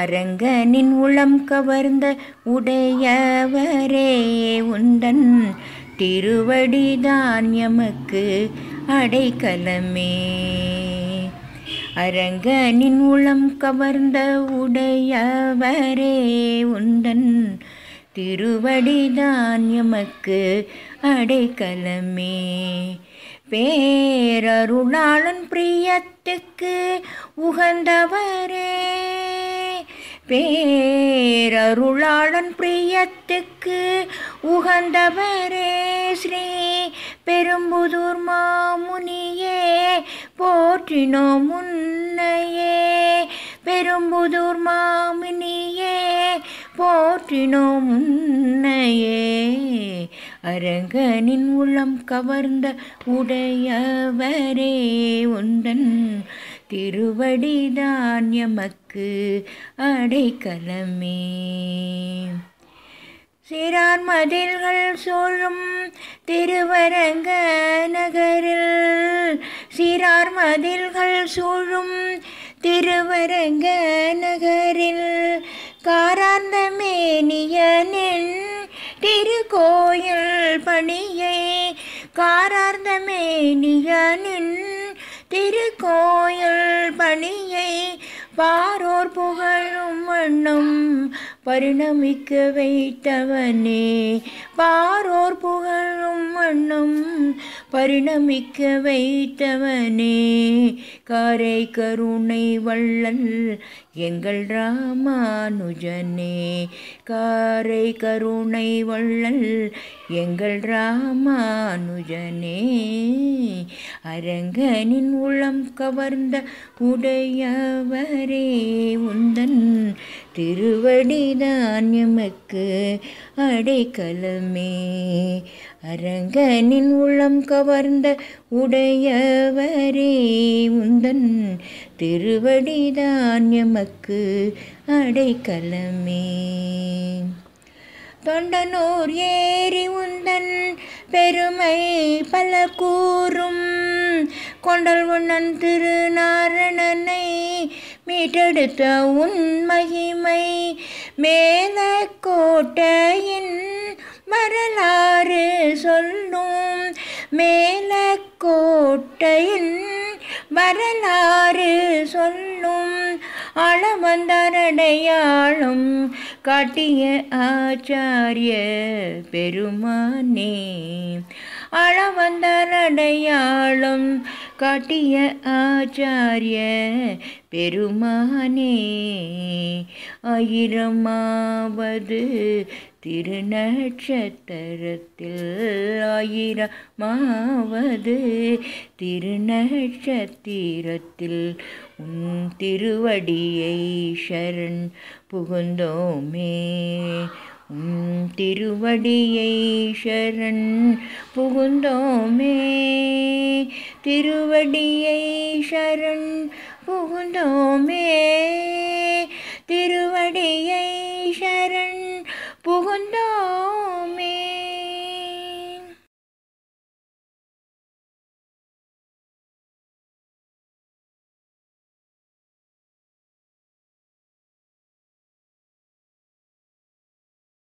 அரங்கனின் உளம் கவர்ந்த உடையவரே உண்டன் திருவடி எமக்கு அடைக்கலமே அரங்கனின் உளம் கவர்ந்த உடையவரே உண்டன் திருவடி எமக்கு அடைக்கலமே பேரருளாளன் பிரியத்துக்கு உகந்தவரே பேரருளாளன் பிரியத்துக்கு உகந்தவரே ஸ்ரீ பெரும்புதூர் மாமுனியே போற்றினோ முன்னையே பெரும்புதூர் மாமுனியே போற்றினோ முன்னையே அரங்கனின் உள்ளம் கவர்ந்த உடையவரே உந்தன் திருவடி தான்யமக்கு அடைக்கலமே சிறார் மதில்கள் சூழும் திருவரங்க நகரில் சிறார் மதில்கள் சூழும் திருவரங்க நகரில் காரார்ந்த மேனியனின் திருக்கோயில் பணியை காரார்ந்த மேனியனின் திருக்கோயில் பணியை பாரோர் புகழும் வண்ணம் பரிணமிக்க வைத்தவனே பாரோர் புகழும் வண்ணம் பரிணமிக்க வைத்தவனே காரை கருணை வள்ளல் எங்கள் ராமானுஜனே காரை கருணை வள்ளல் எங்கள் ராமானுஜனே அரங்கனின் உளம் கவர்ந்த உடையவரே உந்தன் திருவடி தான் அடைக்கலமே அரங்கனின் உள்ளம் கவர்ந்த உடையவரே உந்தன் திருவடி எமக்கு அடைக்கலமே தொண்டனூர் ஏறி உந்தன் பெருமை பல கூறும் கொண்டல் உண்ணன் திருநாரணனை மீட்டெடுத்த உன் மகிமை மேல கோட்டையின் வரலாறு சொல்லும் மேல கோட்டையின் வரலாறு சொல்லும் அளவந்தரடையாளும் காட்டிய ஆச்சாரிய பெருமானே அளவந்தரடையாளும் காட்டிய ஆச்சாரிய பெருமானே ஆயிரமாவது திருநட்சத்திரத்தில் ஆயிரமாவது திருநட்சத்திரத்தில் உன் திருவடியை ஷரண் புகுந்தோமே உன் திருவடியை ஷரண் புகுந்தோமே തിരുവടിയൈ ശരൺ പുകുന്നോമേ തിരുവടിയൈ